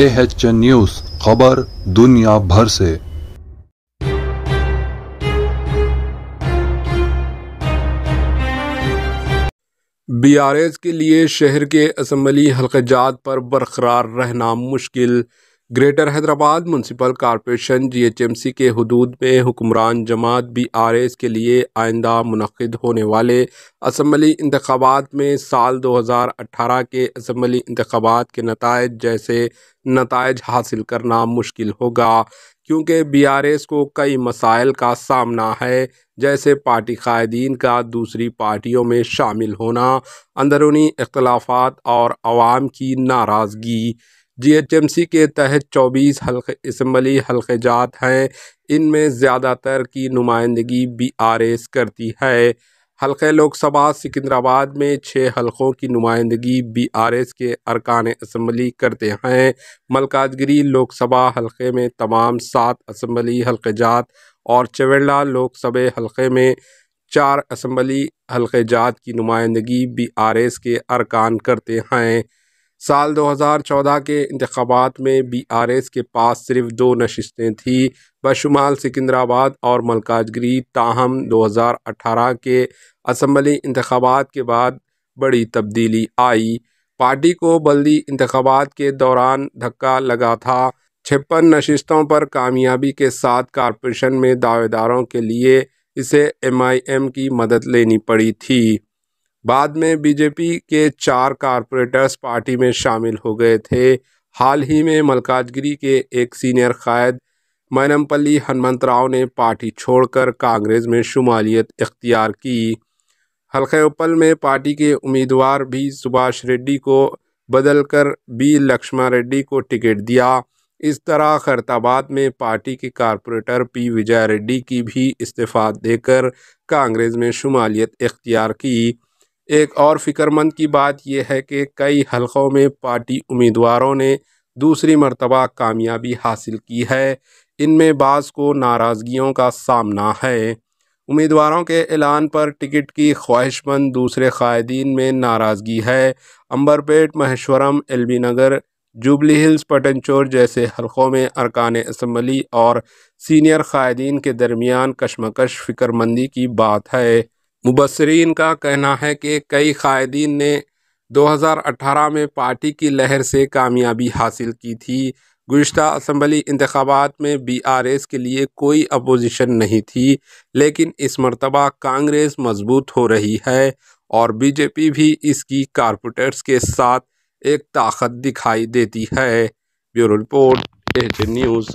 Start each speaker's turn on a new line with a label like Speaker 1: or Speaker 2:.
Speaker 1: H news खबर दुनिया भर से बी आर एस के लिए शहर के असम्बली जात पर बरकरार रहना मुश्किल greater Hyderabad municipal corporation GHMC के हदूद में हुक्मरान जमात बी आर एस के लिए आइंदा मुनद होने वाले असम्बली इंतबात में साल 2018 के असम्बली इंतबात के नतज जैसे नतज हासिल करना मुश्किल होगा क्योंकि बी आर एस को कई मसाइल का सामना है जैसे पार्टी कायदीन का दूसरी पार्टियों में शामिल होना अंदरूनी इख्लाफात और आवाम की नाराज़गी जीएचएमसी के तहत 24 हल्के इसम्बली जात हैं इनमें ज़्यादातर की नुमाइंदगी बीआरएस करती है हल्के लोकसभा सिकंदराबाद में छः हलकों की नुमाइंदगी बीआरएस के अरकान इसम्बली करते हैं मलकाजगिरी लोकसभा हलके में तमाम सात असम्बली जात और चवेला लोकसभा हलके में चार असम्बली हल्केजात की नुमाइंदगी एस के अरकान करते हैं साल 2014 के इंतबात में बी आर एस के पास सिर्फ दो नशस्तें थीं बशुमाल सिकंदराबाद और मलकाजगिरी ताहम 2018 के असम्बली इंतबात के बाद बड़ी तब्दीली आई पार्टी को बल्दी इंतबात के दौरान धक्का लगा था छप्पन नशस्तों पर कामयाबी के साथ कॉरपोरेशन में दावेदारों के लिए इसे एम आई एम की मदद लेनी पड़ी थी बाद में बीजेपी के चार कारपोरेटर्स पार्टी में शामिल हो गए थे हाल ही में मलकाजगिरी के एक सीनियर कायद मैनमपल्ली हनुमंतराव राव ने पार्टी छोड़कर कांग्रेस में शुमालियत इख्तियार की हल्केपल में पार्टी के उम्मीदवार भी सुभाष रेड्डी को बदलकर बी लक्ष्मण रेड्डी को टिकट दिया इस तरह खैरताबाद में पार्टी के कारपोरेटर पी विजय रेड्डी की भी इस्तीफ़ा देकर कांग्रेस में शुमालियत इख्तियार की एक और फ़िक्रमंद की बात यह है कि कई हलकों में पार्टी उम्मीदवारों ने दूसरी मरतबा कामयाबी हासिल की है इनमें बाज़ को नाराज़गियों का सामना है उम्मीदवारों के ऐलान पर टिकट की ख्वाहिशमंद दूसरे क़ायदीन में नाराज़गी है अम्बरपेट महेश्वरम एलबी नगर जुबली हिल्स पटनचोर जैसे हलकों में अरकान इसम्बली और सीनियर क़ायदीन के दरमियान कशमकश फ़िक्रमंदी की बात है मुबसरीन का कहना है कि कई कायदीन ने 2018 में पार्टी की लहर से कामयाबी हासिल की थी गुज्त असम्बली इंतबात में बी आर एस के लिए कोई अपोजिशन नहीं थी लेकिन इस मरतबा कांग्रेस मजबूत हो रही है और बीजेपी भी इसकी कारपोरेटर्स के साथ एक ताकत दिखाई देती है ब्यूरो रिपोर्ट एच न्यूज़